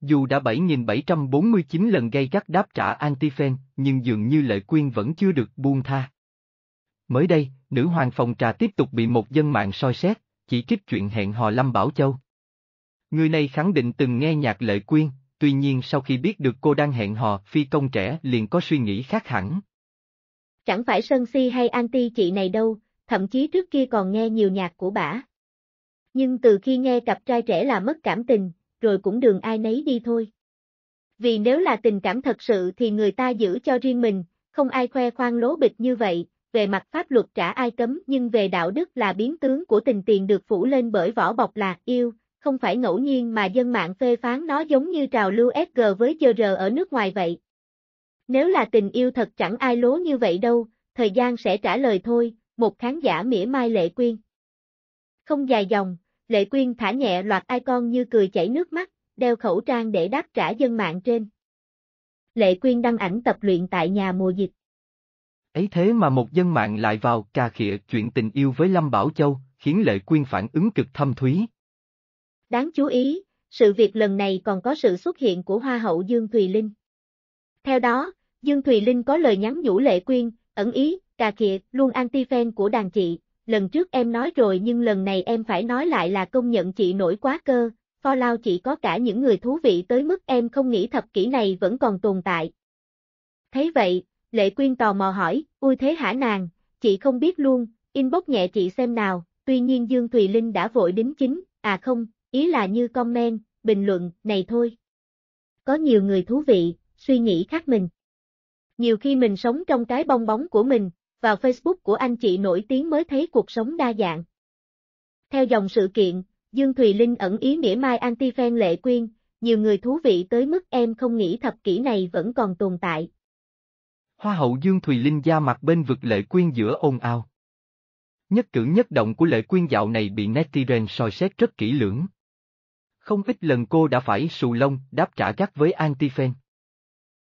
Dù đã 7.749 lần gây gắt đáp trả Antifen, nhưng dường như lợi Quyên vẫn chưa được buông tha. Mới đây, nữ hoàng phòng trà tiếp tục bị một dân mạng soi xét, chỉ trích chuyện hẹn hò Lâm Bảo Châu. Người này khẳng định từng nghe nhạc lợi Quyên, tuy nhiên sau khi biết được cô đang hẹn hò, phi công trẻ liền có suy nghĩ khác hẳn. Chẳng phải sân Si hay anti chị này đâu, thậm chí trước kia còn nghe nhiều nhạc của bả. Nhưng từ khi nghe cặp trai trẻ là mất cảm tình, rồi cũng đường ai nấy đi thôi. Vì nếu là tình cảm thật sự thì người ta giữ cho riêng mình, không ai khoe khoang lố bịch như vậy, về mặt pháp luật trả ai cấm nhưng về đạo đức là biến tướng của tình tiền được phủ lên bởi vỏ bọc là yêu, không phải ngẫu nhiên mà dân mạng phê phán nó giống như trào lưu SG với chờ rờ ở nước ngoài vậy. Nếu là tình yêu thật chẳng ai lố như vậy đâu, thời gian sẽ trả lời thôi, một khán giả mỉa mai lệ quyên. Không dài dòng, Lệ Quyên thả nhẹ loạt icon như cười chảy nước mắt, đeo khẩu trang để đáp trả dân mạng trên. Lệ Quyên đăng ảnh tập luyện tại nhà mùa dịch. Ấy thế mà một dân mạng lại vào cà khịa chuyện tình yêu với Lâm Bảo Châu, khiến Lệ Quyên phản ứng cực thâm thúy. Đáng chú ý, sự việc lần này còn có sự xuất hiện của Hoa hậu Dương Thùy Linh. Theo đó, Dương Thùy Linh có lời nhắn nhủ Lệ Quyên, ẩn ý, cà khịa, luôn anti-fan của đàn chị, lần trước em nói rồi nhưng lần này em phải nói lại là công nhận chị nổi quá cơ, Fallout chỉ có cả những người thú vị tới mức em không nghĩ thập kỷ này vẫn còn tồn tại. Thấy vậy, Lệ Quyên tò mò hỏi, ui thế hả nàng, chị không biết luôn, inbox nhẹ chị xem nào, tuy nhiên Dương Thùy Linh đã vội đính chính, à không, ý là như comment, bình luận, này thôi. Có nhiều người thú vị, suy nghĩ khác mình. Nhiều khi mình sống trong cái bong bóng của mình, vào Facebook của anh chị nổi tiếng mới thấy cuộc sống đa dạng. Theo dòng sự kiện, Dương Thùy Linh ẩn ý mỉa mai anti-fan Lệ Quyên, nhiều người thú vị tới mức em không nghĩ thập kỷ này vẫn còn tồn tại. Hoa hậu Dương Thùy Linh ra mặt bên vực Lệ Quyên giữa ồn ào. Nhất cử nhất động của Lệ Quyên dạo này bị netizen soi xét rất kỹ lưỡng. Không ít lần cô đã phải xù lông đáp trả gắt với anti-fan.